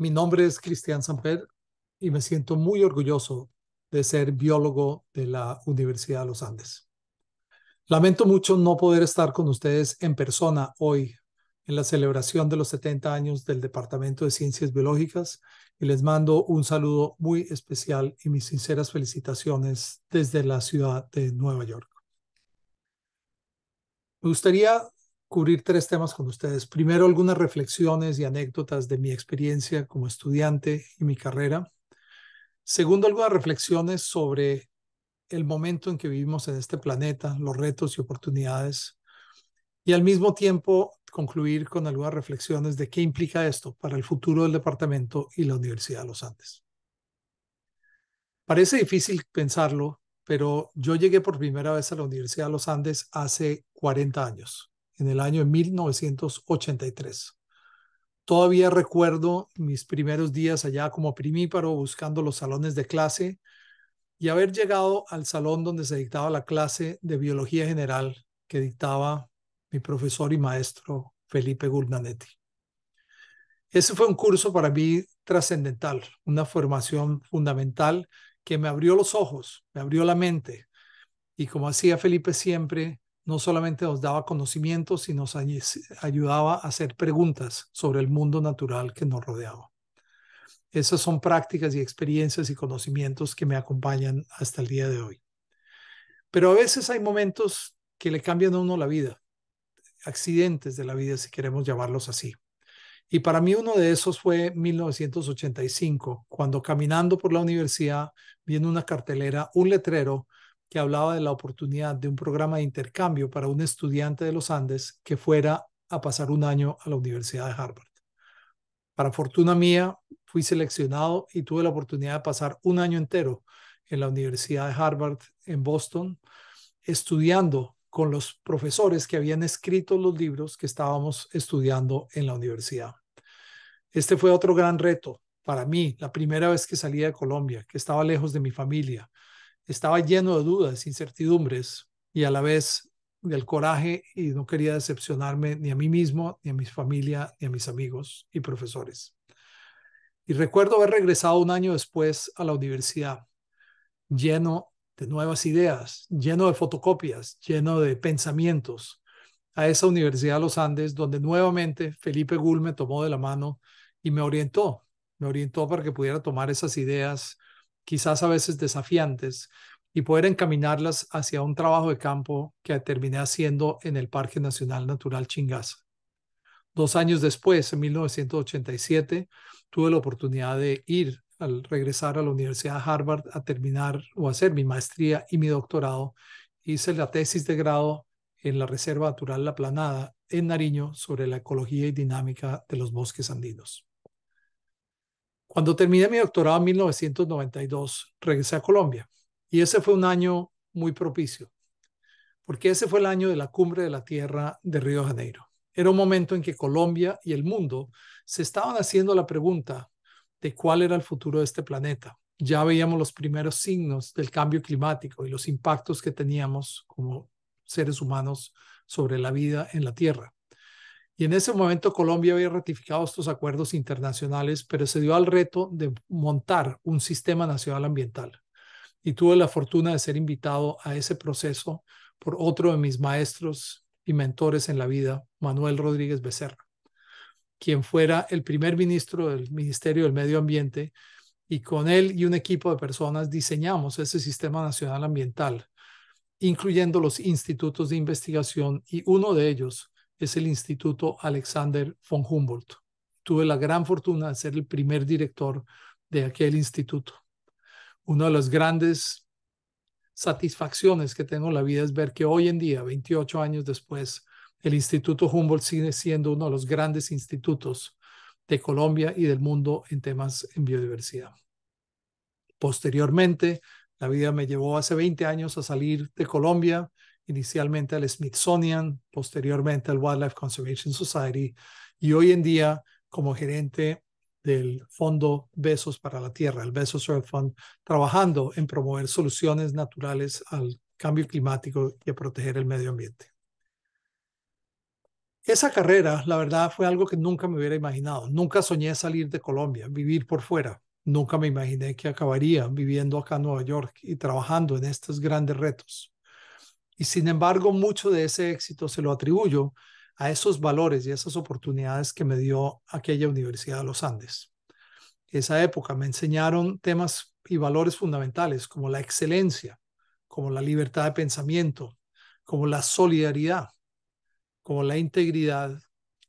Mi nombre es Cristian Samper y me siento muy orgulloso de ser biólogo de la Universidad de los Andes. Lamento mucho no poder estar con ustedes en persona hoy en la celebración de los 70 años del Departamento de Ciencias Biológicas y les mando un saludo muy especial y mis sinceras felicitaciones desde la ciudad de Nueva York. Me gustaría cubrir tres temas con ustedes. Primero, algunas reflexiones y anécdotas de mi experiencia como estudiante y mi carrera. Segundo, algunas reflexiones sobre el momento en que vivimos en este planeta, los retos y oportunidades. Y al mismo tiempo, concluir con algunas reflexiones de qué implica esto para el futuro del departamento y la Universidad de los Andes. Parece difícil pensarlo, pero yo llegué por primera vez a la Universidad de los Andes hace 40 años en el año 1983. Todavía recuerdo mis primeros días allá como primíparo buscando los salones de clase y haber llegado al salón donde se dictaba la clase de biología general que dictaba mi profesor y maestro Felipe Gurnanetti. Ese fue un curso para mí trascendental, una formación fundamental que me abrió los ojos, me abrió la mente. Y como hacía Felipe siempre, no solamente nos daba conocimientos, sino nos ayudaba a hacer preguntas sobre el mundo natural que nos rodeaba. Esas son prácticas y experiencias y conocimientos que me acompañan hasta el día de hoy. Pero a veces hay momentos que le cambian a uno la vida, accidentes de la vida, si queremos llamarlos así. Y para mí uno de esos fue 1985, cuando caminando por la universidad vi una cartelera un letrero que hablaba de la oportunidad de un programa de intercambio para un estudiante de los Andes que fuera a pasar un año a la Universidad de Harvard. Para fortuna mía, fui seleccionado y tuve la oportunidad de pasar un año entero en la Universidad de Harvard en Boston, estudiando con los profesores que habían escrito los libros que estábamos estudiando en la universidad. Este fue otro gran reto para mí, la primera vez que salí de Colombia, que estaba lejos de mi familia, estaba lleno de dudas, incertidumbres y a la vez del coraje y no quería decepcionarme ni a mí mismo, ni a mi familia, ni a mis amigos y profesores. Y recuerdo haber regresado un año después a la universidad, lleno de nuevas ideas, lleno de fotocopias, lleno de pensamientos, a esa Universidad de los Andes, donde nuevamente Felipe Gull me tomó de la mano y me orientó, me orientó para que pudiera tomar esas ideas, quizás a veces desafiantes, y poder encaminarlas hacia un trabajo de campo que terminé haciendo en el Parque Nacional Natural Chingaza. Dos años después, en 1987, tuve la oportunidad de ir al regresar a la Universidad de Harvard a terminar o hacer mi maestría y mi doctorado. Hice la tesis de grado en la Reserva Natural La Planada, en Nariño, sobre la ecología y dinámica de los bosques andinos. Cuando terminé mi doctorado en 1992, regresé a Colombia y ese fue un año muy propicio, porque ese fue el año de la cumbre de la tierra de Río de Janeiro. Era un momento en que Colombia y el mundo se estaban haciendo la pregunta de cuál era el futuro de este planeta. Ya veíamos los primeros signos del cambio climático y los impactos que teníamos como seres humanos sobre la vida en la Tierra. Y en ese momento Colombia había ratificado estos acuerdos internacionales, pero se dio al reto de montar un sistema nacional ambiental. Y tuve la fortuna de ser invitado a ese proceso por otro de mis maestros y mentores en la vida, Manuel Rodríguez Becerra, quien fuera el primer ministro del Ministerio del Medio Ambiente. Y con él y un equipo de personas diseñamos ese sistema nacional ambiental, incluyendo los institutos de investigación y uno de ellos es el Instituto Alexander von Humboldt. Tuve la gran fortuna de ser el primer director de aquel instituto. Una de las grandes satisfacciones que tengo en la vida es ver que hoy en día, 28 años después, el Instituto Humboldt sigue siendo uno de los grandes institutos de Colombia y del mundo en temas en biodiversidad. Posteriormente, la vida me llevó hace 20 años a salir de Colombia inicialmente al Smithsonian, posteriormente al Wildlife Conservation Society y hoy en día como gerente del Fondo Besos para la Tierra, el Besos Earth Fund, trabajando en promover soluciones naturales al cambio climático y a proteger el medio ambiente. Esa carrera, la verdad, fue algo que nunca me hubiera imaginado. Nunca soñé salir de Colombia, vivir por fuera. Nunca me imaginé que acabaría viviendo acá en Nueva York y trabajando en estos grandes retos. Y sin embargo, mucho de ese éxito se lo atribuyo a esos valores y esas oportunidades que me dio aquella Universidad de los Andes. Esa época me enseñaron temas y valores fundamentales como la excelencia, como la libertad de pensamiento, como la solidaridad, como la integridad.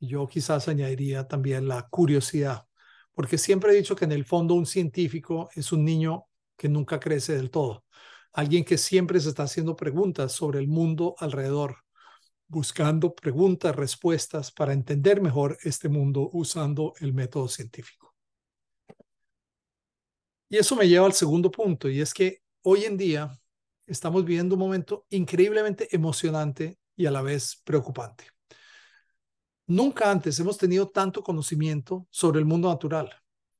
Yo quizás añadiría también la curiosidad, porque siempre he dicho que en el fondo un científico es un niño que nunca crece del todo alguien que siempre se está haciendo preguntas sobre el mundo alrededor, buscando preguntas, respuestas para entender mejor este mundo usando el método científico. Y eso me lleva al segundo punto, y es que hoy en día estamos viviendo un momento increíblemente emocionante y a la vez preocupante. Nunca antes hemos tenido tanto conocimiento sobre el mundo natural,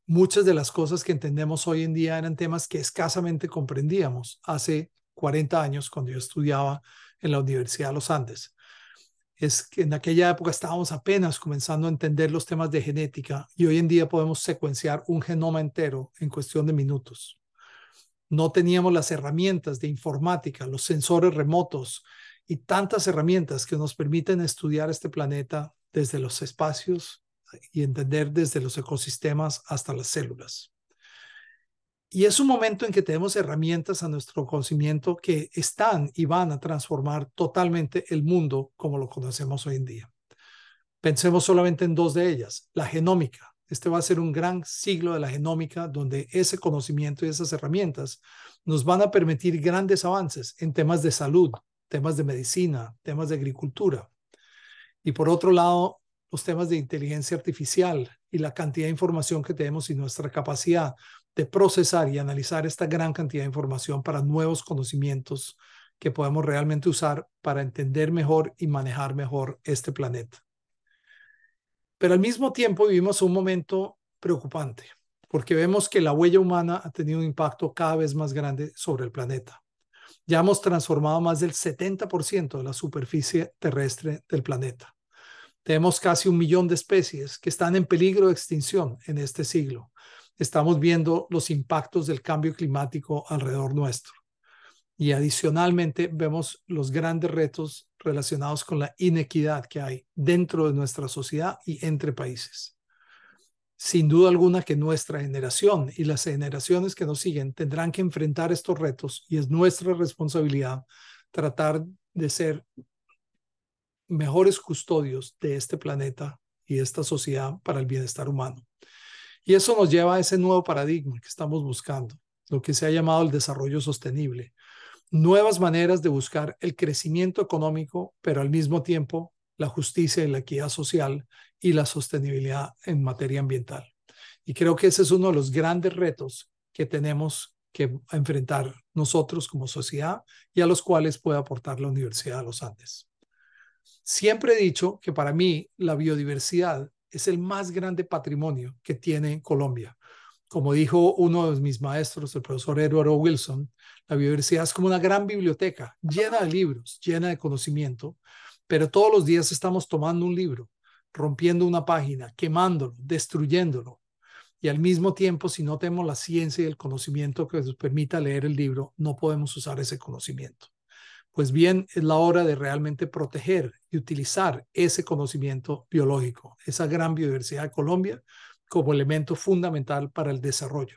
muchas de las cosas que entendemos hoy en día eran temas que escasamente comprendíamos hace 40 años cuando yo estudiaba en la Universidad de los Andes. Es que en aquella época estábamos apenas comenzando a entender los temas de genética y hoy en día podemos secuenciar un genoma entero en cuestión de minutos. No teníamos las herramientas de informática, los sensores remotos y tantas herramientas que nos permiten estudiar este planeta desde los espacios y entender desde los ecosistemas hasta las células. Y es un momento en que tenemos herramientas a nuestro conocimiento que están y van a transformar totalmente el mundo como lo conocemos hoy en día. Pensemos solamente en dos de ellas, la genómica. Este va a ser un gran siglo de la genómica donde ese conocimiento y esas herramientas nos van a permitir grandes avances en temas de salud, temas de medicina, temas de agricultura. Y por otro lado, los temas de inteligencia artificial y la cantidad de información que tenemos y nuestra capacidad de procesar y analizar esta gran cantidad de información para nuevos conocimientos que podemos realmente usar para entender mejor y manejar mejor este planeta. Pero al mismo tiempo vivimos un momento preocupante, porque vemos que la huella humana ha tenido un impacto cada vez más grande sobre el planeta. Ya hemos transformado más del 70% de la superficie terrestre del planeta. Tenemos casi un millón de especies que están en peligro de extinción en este siglo. Estamos viendo los impactos del cambio climático alrededor nuestro. Y adicionalmente vemos los grandes retos relacionados con la inequidad que hay dentro de nuestra sociedad y entre países. Sin duda alguna que nuestra generación y las generaciones que nos siguen tendrán que enfrentar estos retos y es nuestra responsabilidad tratar de ser mejores custodios de este planeta y esta sociedad para el bienestar humano. Y eso nos lleva a ese nuevo paradigma que estamos buscando, lo que se ha llamado el desarrollo sostenible. Nuevas maneras de buscar el crecimiento económico, pero al mismo tiempo la justicia y la equidad social y la sostenibilidad en materia ambiental. Y creo que ese es uno de los grandes retos que tenemos que enfrentar nosotros como sociedad y a los cuales puede aportar la Universidad de los Andes. Siempre he dicho que para mí la biodiversidad es el más grande patrimonio que tiene Colombia. Como dijo uno de mis maestros, el profesor O. Wilson, la biodiversidad es como una gran biblioteca llena de libros, llena de conocimiento, pero todos los días estamos tomando un libro, rompiendo una página, quemándolo, destruyéndolo. Y al mismo tiempo, si no tenemos la ciencia y el conocimiento que nos permita leer el libro, no podemos usar ese conocimiento. Pues bien, es la hora de realmente proteger y utilizar ese conocimiento biológico, esa gran biodiversidad de Colombia, como elemento fundamental para el desarrollo.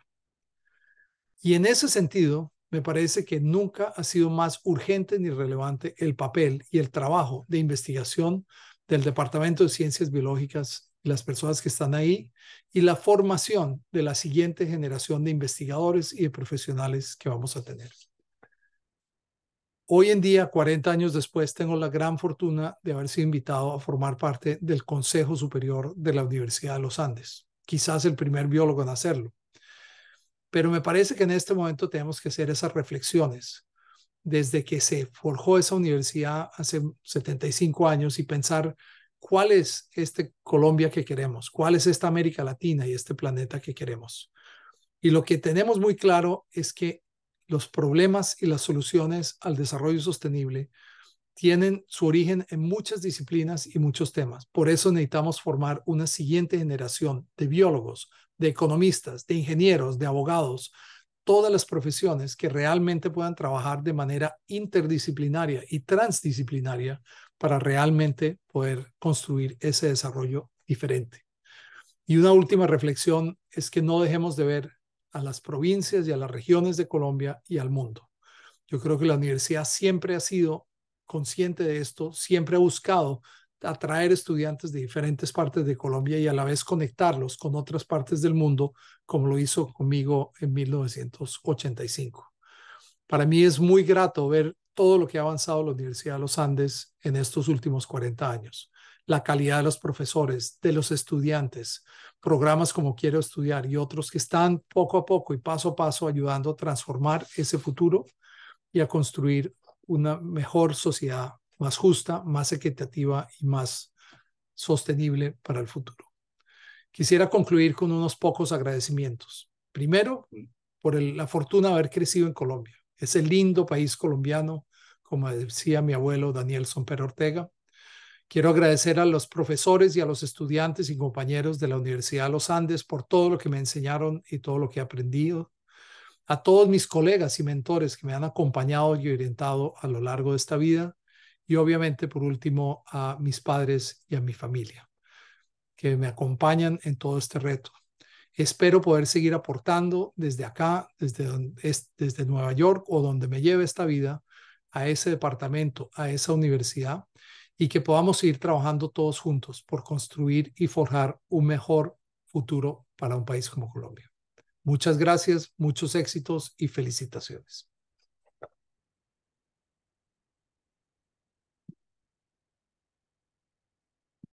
Y en ese sentido, me parece que nunca ha sido más urgente ni relevante el papel y el trabajo de investigación del Departamento de Ciencias Biológicas, y las personas que están ahí, y la formación de la siguiente generación de investigadores y de profesionales que vamos a tener. Hoy en día, 40 años después, tengo la gran fortuna de haber sido invitado a formar parte del Consejo Superior de la Universidad de los Andes, quizás el primer biólogo en hacerlo. Pero me parece que en este momento tenemos que hacer esas reflexiones desde que se forjó esa universidad hace 75 años y pensar cuál es este Colombia que queremos, cuál es esta América Latina y este planeta que queremos. Y lo que tenemos muy claro es que los problemas y las soluciones al desarrollo sostenible tienen su origen en muchas disciplinas y muchos temas. Por eso necesitamos formar una siguiente generación de biólogos, de economistas, de ingenieros, de abogados, todas las profesiones que realmente puedan trabajar de manera interdisciplinaria y transdisciplinaria para realmente poder construir ese desarrollo diferente. Y una última reflexión es que no dejemos de ver a las provincias y a las regiones de Colombia y al mundo. Yo creo que la universidad siempre ha sido consciente de esto, siempre ha buscado atraer estudiantes de diferentes partes de Colombia y a la vez conectarlos con otras partes del mundo, como lo hizo conmigo en 1985. Para mí es muy grato ver todo lo que ha avanzado la Universidad de los Andes en estos últimos 40 años la calidad de los profesores, de los estudiantes, programas como Quiero Estudiar y otros que están poco a poco y paso a paso ayudando a transformar ese futuro y a construir una mejor sociedad, más justa, más equitativa y más sostenible para el futuro. Quisiera concluir con unos pocos agradecimientos. Primero, por la fortuna de haber crecido en Colombia. Ese lindo país colombiano, como decía mi abuelo Daniel Somper Ortega, Quiero agradecer a los profesores y a los estudiantes y compañeros de la Universidad de los Andes por todo lo que me enseñaron y todo lo que he aprendido. A todos mis colegas y mentores que me han acompañado y orientado a lo largo de esta vida. Y obviamente, por último, a mis padres y a mi familia, que me acompañan en todo este reto. Espero poder seguir aportando desde acá, desde, desde Nueva York o donde me lleve esta vida, a ese departamento, a esa universidad y que podamos ir trabajando todos juntos por construir y forjar un mejor futuro para un país como Colombia. Muchas gracias, muchos éxitos y felicitaciones.